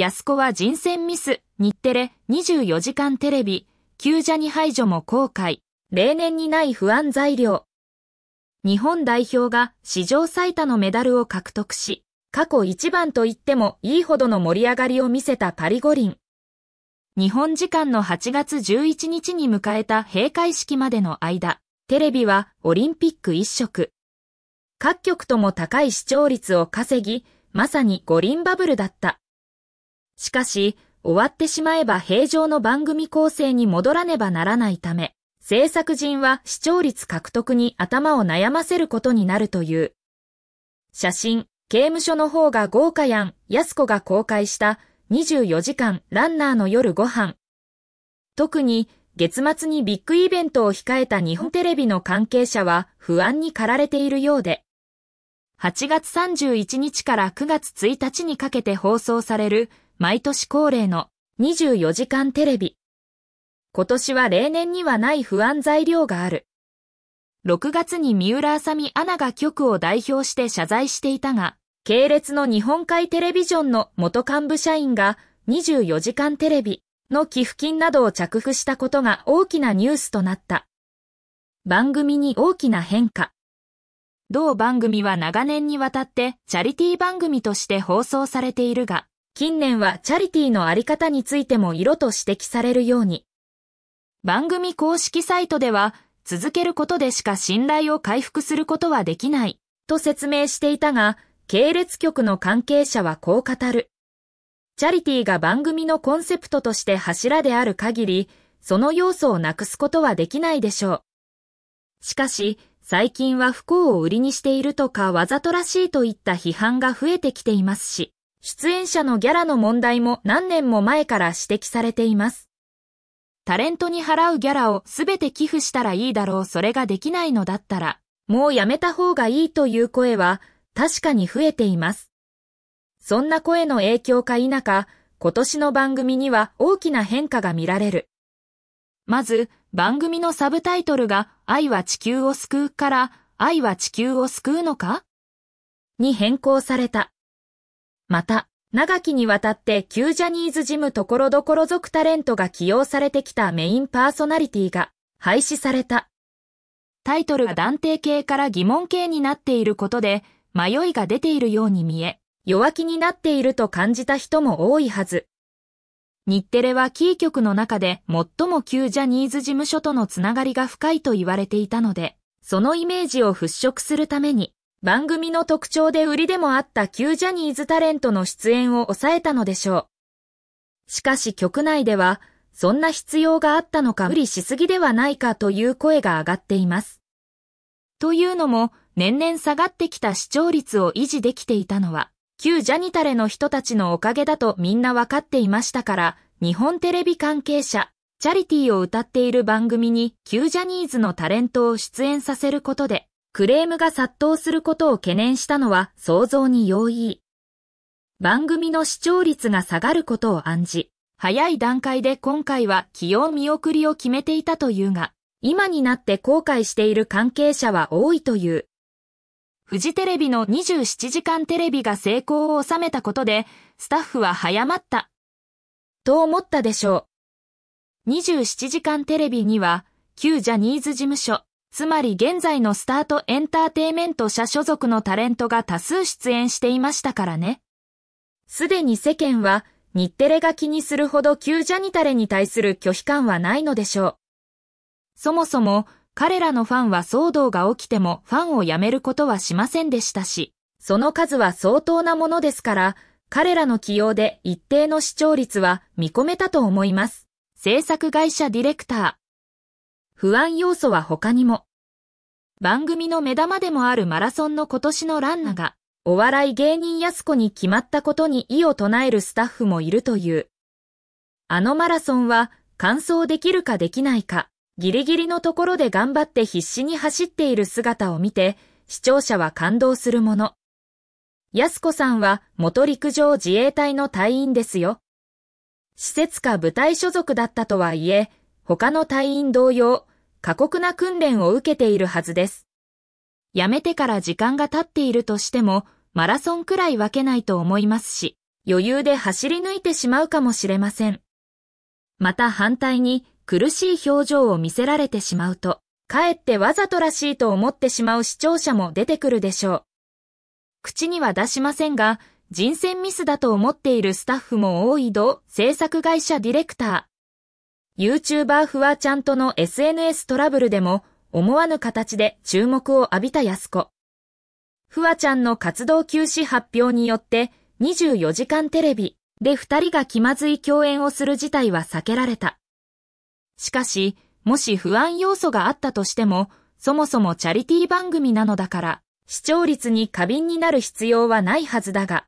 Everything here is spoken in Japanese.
安子は人選ミス、日テレ、24時間テレビ、旧ジャニ排除も後悔、例年にない不安材料。日本代表が史上最多のメダルを獲得し、過去一番と言ってもいいほどの盛り上がりを見せたパリ五輪。日本時間の8月11日に迎えた閉会式までの間、テレビはオリンピック一色。各局とも高い視聴率を稼ぎ、まさに五輪バブルだった。しかし、終わってしまえば平常の番組構成に戻らねばならないため、制作陣は視聴率獲得に頭を悩ませることになるという。写真、刑務所の方が豪華やん、安子が公開した24時間ランナーの夜ご飯。特に月末にビッグイベントを控えた日本テレビの関係者は不安に駆られているようで、8月31日から9月1日にかけて放送される毎年恒例の24時間テレビ。今年は例年にはない不安材料がある。6月に三浦あさみアナが局を代表して謝罪していたが、系列の日本海テレビジョンの元幹部社員が24時間テレビの寄付金などを着服したことが大きなニュースとなった。番組に大きな変化。同番組は長年にわたってチャリティー番組として放送されているが、近年はチャリティーのあり方についても色と指摘されるように、番組公式サイトでは続けることでしか信頼を回復することはできないと説明していたが、系列局の関係者はこう語る。チャリティーが番組のコンセプトとして柱である限り、その要素をなくすことはできないでしょう。しかし、最近は不幸を売りにしているとかわざとらしいといった批判が増えてきていますし、出演者のギャラの問題も何年も前から指摘されています。タレントに払うギャラをすべて寄付したらいいだろうそれができないのだったら、もうやめた方がいいという声は確かに増えています。そんな声の影響か否か、今年の番組には大きな変化が見られる。まず、番組のサブタイトルが愛は地球を救うから愛は地球を救うのかに変更された。また、長きにわたって旧ジャニーズジムところどころ族タレントが起用されてきたメインパーソナリティが廃止された。タイトルが断定形から疑問形になっていることで、迷いが出ているように見え、弱気になっていると感じた人も多いはず。日テレはキー局の中で最も旧ジャニーズ事務所とのつながりが深いと言われていたので、そのイメージを払拭するために、番組の特徴で売りでもあった旧ジャニーズタレントの出演を抑えたのでしょう。しかし局内では、そんな必要があったのか無理しすぎではないかという声が上がっています。というのも、年々下がってきた視聴率を維持できていたのは、旧ジャニタレの人たちのおかげだとみんなわかっていましたから、日本テレビ関係者、チャリティーを歌っている番組に旧ジャニーズのタレントを出演させることで、クレームが殺到することを懸念したのは想像に容易。番組の視聴率が下がることを暗示。早い段階で今回は起用見送りを決めていたというが、今になって後悔している関係者は多いという。フジテレビの27時間テレビが成功を収めたことで、スタッフは早まった。と思ったでしょう。27時間テレビには、旧ジャニーズ事務所、つまり現在のスタートエンターテイメント社所属のタレントが多数出演していましたからね。すでに世間は日テレが気にするほど旧ジャニタレに対する拒否感はないのでしょう。そもそも彼らのファンは騒動が起きてもファンを辞めることはしませんでしたし、その数は相当なものですから、彼らの起用で一定の視聴率は見込めたと思います。制作会社ディレクター不安要素は他にも。番組の目玉でもあるマラソンの今年のランナが、お笑い芸人安子に決まったことに異を唱えるスタッフもいるという。あのマラソンは、完走できるかできないか、ギリギリのところで頑張って必死に走っている姿を見て、視聴者は感動するもの。安子さんは元陸上自衛隊の隊員ですよ。施設か部隊所属だったとはいえ、他の隊員同様、過酷な訓練を受けているはずです。辞めてから時間が経っているとしても、マラソンくらい分けないと思いますし、余裕で走り抜いてしまうかもしれません。また反対に、苦しい表情を見せられてしまうと、かえってわざとらしいと思ってしまう視聴者も出てくるでしょう。口には出しませんが、人選ミスだと思っているスタッフも多いど、制作会社ディレクター、YouTuber フワちゃんとの SNS トラブルでも思わぬ形で注目を浴びた安子。フワちゃんの活動休止発表によって24時間テレビで二人が気まずい共演をする事態は避けられた。しかし、もし不安要素があったとしても、そもそもチャリティー番組なのだから、視聴率に過敏になる必要はないはずだが、